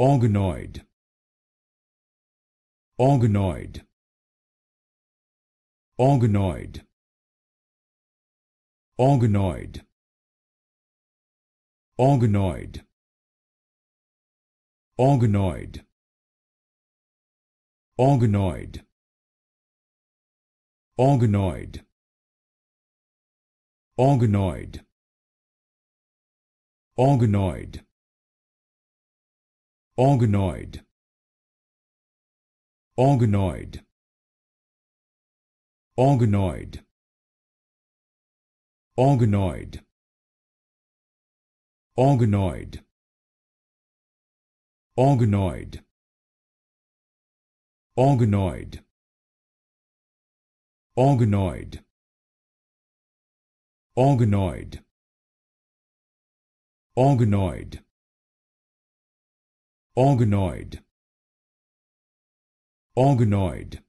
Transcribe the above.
Organoid Organoid Organoid Organoid Organoid Organoid Organoid Organoid Organoid Organoid Organoid Organoid Organoid Organoid Organoid Organoid Organoid Organoid Organoid Organoid Organoid. Organoid.